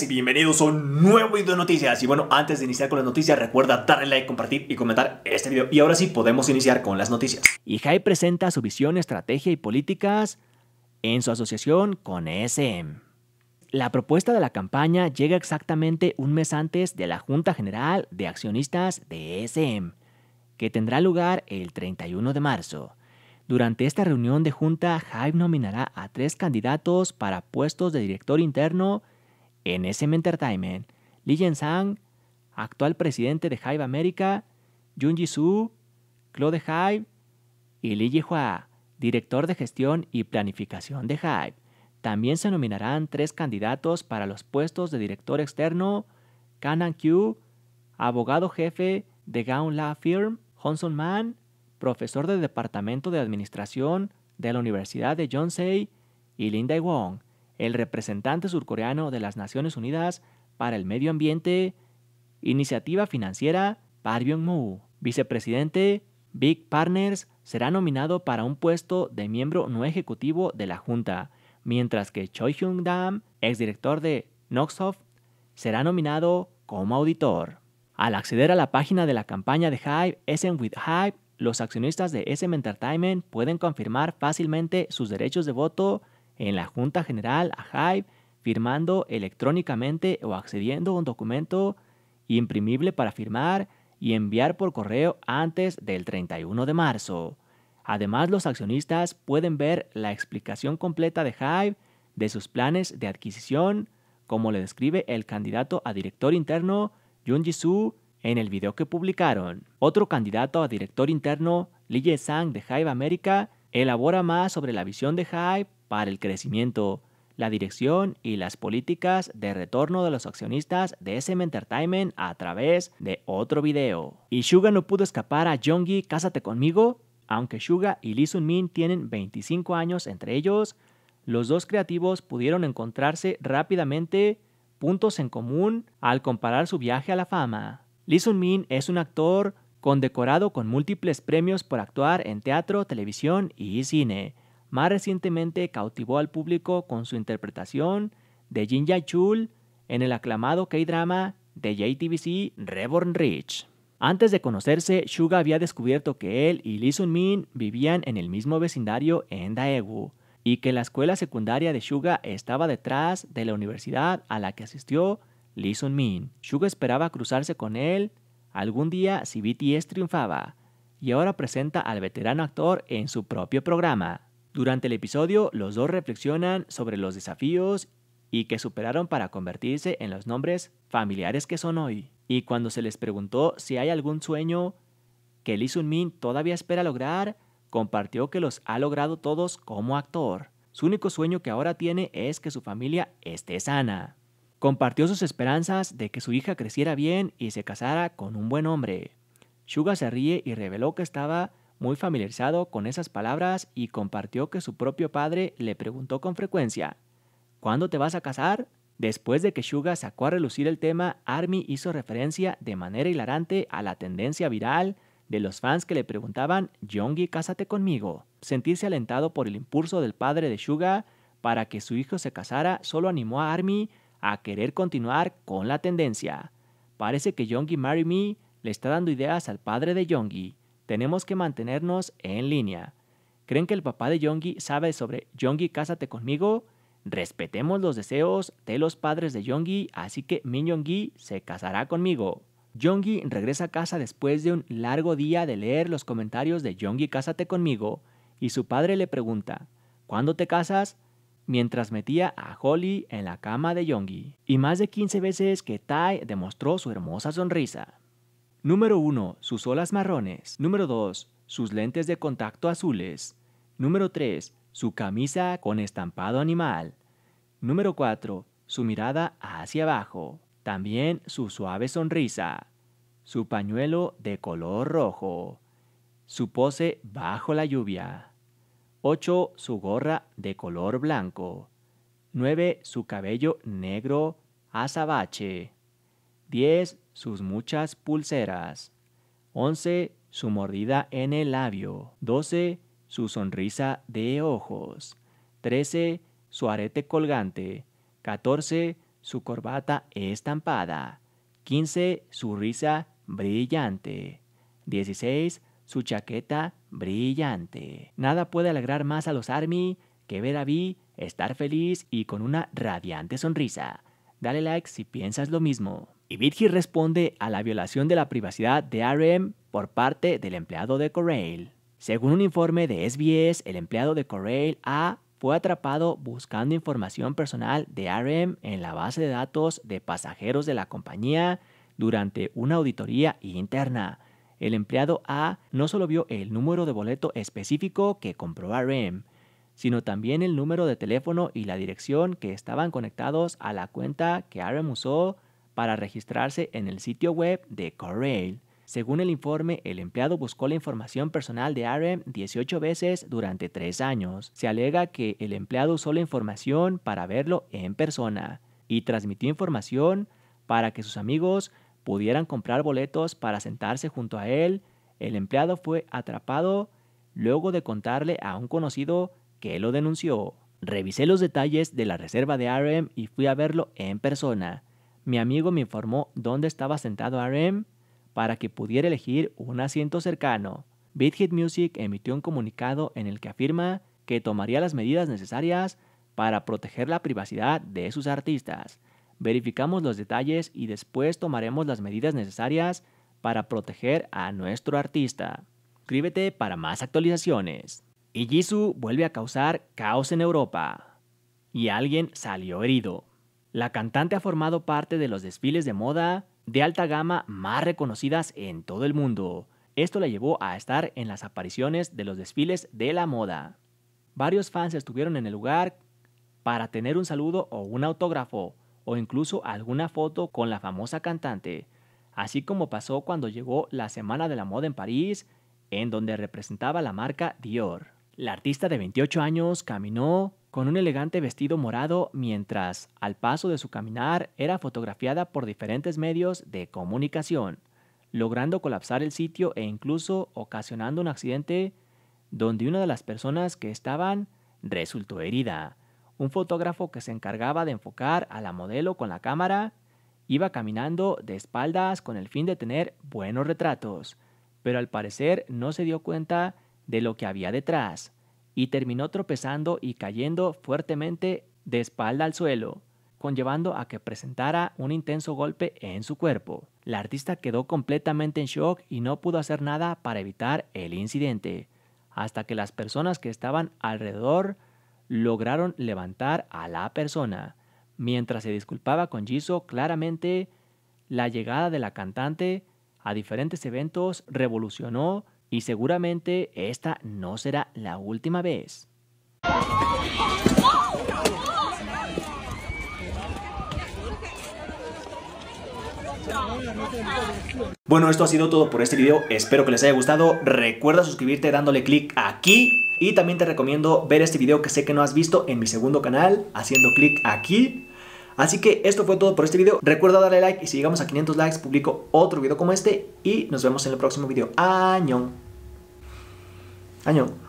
y bienvenidos a un nuevo video de noticias Y bueno, antes de iniciar con las noticias recuerda darle like, compartir y comentar este video Y ahora sí, podemos iniciar con las noticias Y presenta su visión, estrategia y políticas en su asociación con e SM La propuesta de la campaña llega exactamente un mes antes de la Junta General de Accionistas de e SM Que tendrá lugar el 31 de marzo durante esta reunión de junta, Hive nominará a tres candidatos para puestos de director interno en SM Entertainment. Lee Jensang, actual presidente de Hive America, Jun Ji-soo, Claude Hive y Lee Ji-hwa, director de gestión y planificación de Hive. También se nominarán tres candidatos para los puestos de director externo, Kanan Q, abogado jefe de Gaon La Firm, Honson Man profesor del Departamento de Administración de la Universidad de Yonsei, y Linda wong el representante surcoreano de las Naciones Unidas para el Medio Ambiente, Iniciativa Financiera, Park byung vicepresidente, Big Partners, será nominado para un puesto de miembro no ejecutivo de la Junta, mientras que Choi Hyung-dam, exdirector de Noxoft, será nominado como auditor. Al acceder a la página de la campaña de Hype, SM with Hype, los accionistas de SM Entertainment pueden confirmar fácilmente sus derechos de voto en la Junta General a Hive firmando electrónicamente o accediendo a un documento imprimible para firmar y enviar por correo antes del 31 de marzo. Además, los accionistas pueden ver la explicación completa de Hive de sus planes de adquisición, como le describe el candidato a director interno Jun Su, en el video que publicaron. Otro candidato a director interno, Lee sang de Hive America, elabora más sobre la visión de Hive para el crecimiento, la dirección y las políticas de retorno de los accionistas de SM Entertainment a través de otro video. Y Suga no pudo escapar a Jongi Cásate conmigo, aunque Suga y Lee Sun Min tienen 25 años entre ellos, los dos creativos pudieron encontrarse rápidamente puntos en común al comparar su viaje a la fama. Lee Sun-min es un actor condecorado con múltiples premios por actuar en teatro, televisión y cine. Más recientemente cautivó al público con su interpretación de Jin jae chul en el aclamado K-drama de JTBC Reborn Rich. Antes de conocerse, Suga había descubierto que él y Lee Sun-min vivían en el mismo vecindario en Daegu y que la escuela secundaria de Suga estaba detrás de la universidad a la que asistió Lee Sun Min. Suga esperaba cruzarse con él algún día si BTS triunfaba, y ahora presenta al veterano actor en su propio programa. Durante el episodio, los dos reflexionan sobre los desafíos y que superaron para convertirse en los nombres familiares que son hoy. Y cuando se les preguntó si hay algún sueño que Lee Sun Min todavía espera lograr, compartió que los ha logrado todos como actor. Su único sueño que ahora tiene es que su familia esté sana. Compartió sus esperanzas de que su hija creciera bien y se casara con un buen hombre. Suga se ríe y reveló que estaba muy familiarizado con esas palabras y compartió que su propio padre le preguntó con frecuencia, ¿Cuándo te vas a casar? Después de que Suga sacó a relucir el tema, Army hizo referencia de manera hilarante a la tendencia viral de los fans que le preguntaban, Yongi, cásate conmigo. Sentirse alentado por el impulso del padre de Suga para que su hijo se casara solo animó a Army a querer continuar con la tendencia. Parece que Yongi Marry Me le está dando ideas al padre de Yongi. Tenemos que mantenernos en línea. ¿Creen que el papá de Yonggi sabe sobre Yongi Cásate conmigo? Respetemos los deseos de los padres de Yongi, así que Min Yongi se casará conmigo. Yongi regresa a casa después de un largo día de leer los comentarios de Yongi Cásate conmigo y su padre le pregunta, ¿cuándo te casas? mientras metía a Holly en la cama de Yongi, y más de 15 veces que Tai demostró su hermosa sonrisa. Número 1. Sus olas marrones. Número 2. Sus lentes de contacto azules. Número 3. Su camisa con estampado animal. Número 4. Su mirada hacia abajo. También su suave sonrisa. Su pañuelo de color rojo. Su pose bajo la lluvia. 8. Su gorra de color blanco. 9. Su cabello negro azabache. 10. Sus muchas pulseras. 11. Su mordida en el labio. 12. Su sonrisa de ojos. 13. Su arete colgante. 14. Su corbata estampada. 15. Su risa brillante. 16. Su chaqueta brillante. Nada puede alegrar más a los Army que ver a Vi estar feliz y con una radiante sonrisa. Dale like si piensas lo mismo. Y Bitgi responde a la violación de la privacidad de RM por parte del empleado de Corrail. Según un informe de SBS, el empleado de Corail A fue atrapado buscando información personal de RM en la base de datos de pasajeros de la compañía durante una auditoría interna el empleado A no solo vio el número de boleto específico que compró a e sino también el número de teléfono y la dirección que estaban conectados a la cuenta que Rem usó para registrarse en el sitio web de Correil. Según el informe, el empleado buscó la información personal de Arem 18 veces durante tres años. Se alega que el empleado usó la información para verlo en persona y transmitió información para que sus amigos pudieran comprar boletos para sentarse junto a él, el empleado fue atrapado luego de contarle a un conocido que lo denunció. Revisé los detalles de la reserva de RM y fui a verlo en persona. Mi amigo me informó dónde estaba sentado RM para que pudiera elegir un asiento cercano. Beat Music emitió un comunicado en el que afirma que tomaría las medidas necesarias para proteger la privacidad de sus artistas verificamos los detalles y después tomaremos las medidas necesarias para proteger a nuestro artista. Escríbete para más actualizaciones. Y Jisoo vuelve a causar caos en Europa. Y alguien salió herido. La cantante ha formado parte de los desfiles de moda de alta gama más reconocidas en todo el mundo. Esto la llevó a estar en las apariciones de los desfiles de la moda. Varios fans estuvieron en el lugar para tener un saludo o un autógrafo, o incluso alguna foto con la famosa cantante, así como pasó cuando llegó la Semana de la Moda en París, en donde representaba la marca Dior. La artista de 28 años caminó con un elegante vestido morado mientras, al paso de su caminar, era fotografiada por diferentes medios de comunicación, logrando colapsar el sitio e incluso ocasionando un accidente donde una de las personas que estaban resultó herida. Un fotógrafo que se encargaba de enfocar a la modelo con la cámara iba caminando de espaldas con el fin de tener buenos retratos, pero al parecer no se dio cuenta de lo que había detrás y terminó tropezando y cayendo fuertemente de espalda al suelo, conllevando a que presentara un intenso golpe en su cuerpo. La artista quedó completamente en shock y no pudo hacer nada para evitar el incidente, hasta que las personas que estaban alrededor lograron levantar a la persona. Mientras se disculpaba con Jisoo claramente, la llegada de la cantante a diferentes eventos revolucionó y seguramente esta no será la última vez. Bueno, esto ha sido todo por este video, espero que les haya gustado, recuerda suscribirte dándole click aquí y también te recomiendo ver este video que sé que no has visto en mi segundo canal, haciendo clic aquí. Así que esto fue todo por este video. Recuerda darle like y si llegamos a 500 likes publico otro video como este y nos vemos en el próximo video. Año. Año.